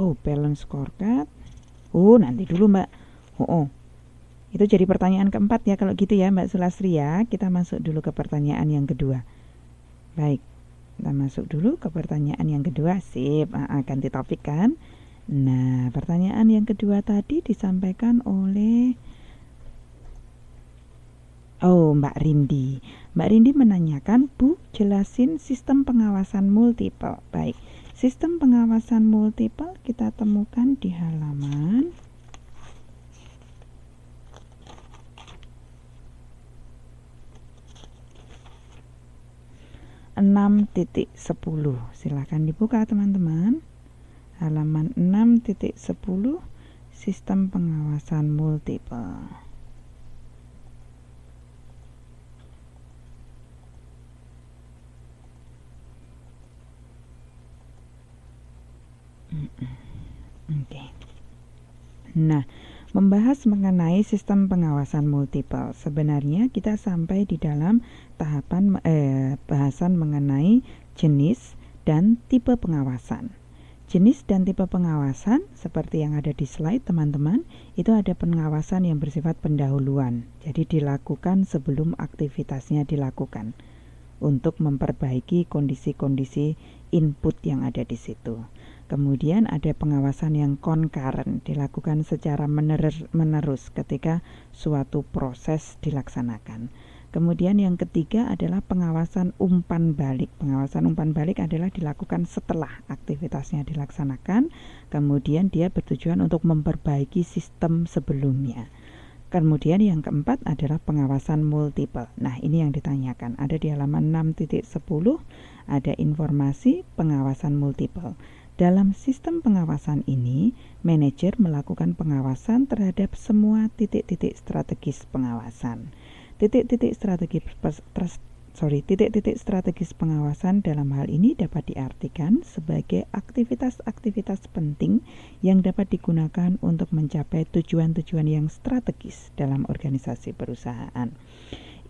Oh, balance scorecard. Oh, nanti dulu Mbak. Oh, oh. Itu jadi pertanyaan keempat ya kalau gitu ya Mbak Sulastri ya. Kita masuk dulu ke pertanyaan yang kedua. Baik, kita masuk dulu ke pertanyaan yang kedua. Sip, akan ah, ah, ditopik kan. Nah, pertanyaan yang kedua tadi disampaikan oleh Oh, Mbak Rindi. Mbak Rindi menanyakan, Bu, jelasin sistem pengawasan multiple. Baik, Sistem pengawasan multiple kita temukan di halaman 6.10 Silakan dibuka teman-teman halaman 6.10 sistem pengawasan multiple Nah, membahas mengenai sistem pengawasan multiple. Sebenarnya kita sampai di dalam tahapan eh, bahasan mengenai jenis dan tipe pengawasan. Jenis dan tipe pengawasan seperti yang ada di slide teman-teman, itu ada pengawasan yang bersifat pendahuluan. Jadi dilakukan sebelum aktivitasnya dilakukan untuk memperbaiki kondisi-kondisi input yang ada di situ. Kemudian ada pengawasan yang konkaren dilakukan secara menerus ketika suatu proses dilaksanakan. Kemudian yang ketiga adalah pengawasan umpan balik. Pengawasan umpan balik adalah dilakukan setelah aktivitasnya dilaksanakan, kemudian dia bertujuan untuk memperbaiki sistem sebelumnya. Kemudian yang keempat adalah pengawasan multiple. Nah, ini yang ditanyakan. Ada di halaman 6.10 ada informasi pengawasan multiple. Dalam sistem pengawasan ini, manajer melakukan pengawasan terhadap semua titik-titik strategis pengawasan. Titik-titik strategi sorry, titik-titik strategis pengawasan dalam hal ini dapat diartikan sebagai aktivitas-aktivitas penting yang dapat digunakan untuk mencapai tujuan-tujuan yang strategis dalam organisasi perusahaan.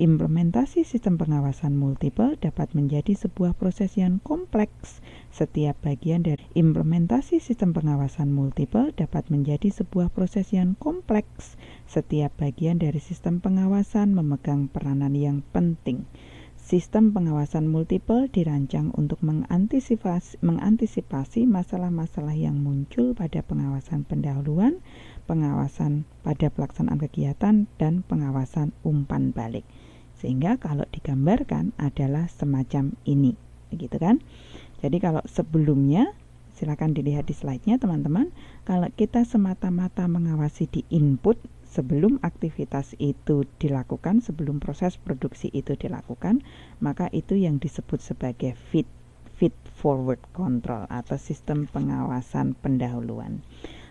Implementasi sistem pengawasan multiple dapat menjadi sebuah proses yang kompleks. Setiap bagian dari implementasi sistem pengawasan multiple dapat menjadi sebuah proses yang kompleks. Setiap bagian dari sistem pengawasan memegang peranan yang penting. Sistem pengawasan multiple dirancang untuk mengantisipasi, mengantisipasi masalah-masalah yang muncul pada pengawasan pendahuluan, pengawasan pada pelaksanaan kegiatan, dan pengawasan umpan balik. Sehingga kalau digambarkan adalah semacam ini, begitu kan? Jadi kalau sebelumnya silakan dilihat di slide-nya teman-teman, kalau kita semata-mata mengawasi di input sebelum aktivitas itu dilakukan, sebelum proses produksi itu dilakukan, maka itu yang disebut sebagai feed feed forward control atau sistem pengawasan pendahuluan.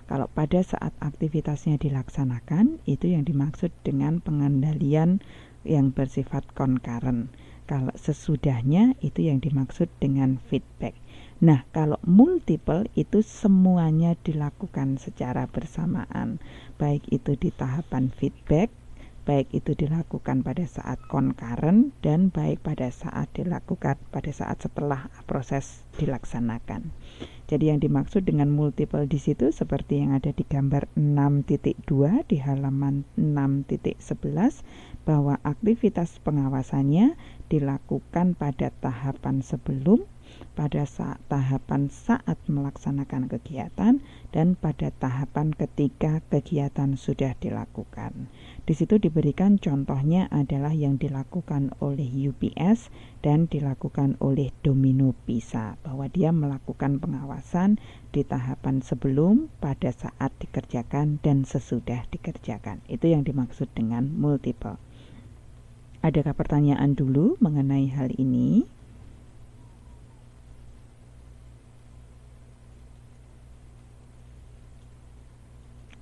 Kalau pada saat aktivitasnya dilaksanakan, itu yang dimaksud dengan pengendalian yang bersifat konkaren. Kalau sesudahnya itu yang dimaksud dengan feedback. Nah, kalau multiple itu semuanya dilakukan secara bersamaan, baik itu di tahapan feedback baik itu dilakukan pada saat konkaren dan baik pada saat dilakukan pada saat setelah proses dilaksanakan. Jadi yang dimaksud dengan multiple di situ seperti yang ada di gambar 6.2 di halaman 6.11 bahwa aktivitas pengawasannya dilakukan pada tahapan sebelum, pada saat tahapan saat melaksanakan kegiatan, dan pada tahapan ketika kegiatan sudah dilakukan. Di situ diberikan contohnya adalah yang dilakukan oleh UPS dan dilakukan oleh Domino Pizza bahwa dia melakukan pengawasan di tahapan sebelum, pada saat dikerjakan dan sesudah dikerjakan. Itu yang dimaksud dengan multiple Adakah pertanyaan dulu mengenai hal ini?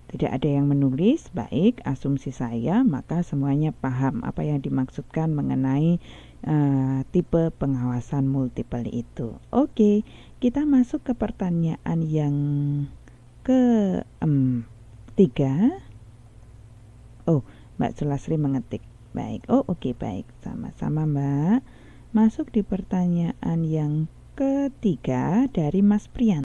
Tidak ada yang menulis, baik asumsi saya, maka semuanya paham apa yang dimaksudkan mengenai uh, tipe pengawasan multiple itu. Oke, kita masuk ke pertanyaan yang ketiga. Um, tiga. oh, Mbak Sulasri mengetik baik. Oh, oke, okay, baik. Sama-sama, Mbak. Masuk di pertanyaan yang ketiga dari Mas Prian.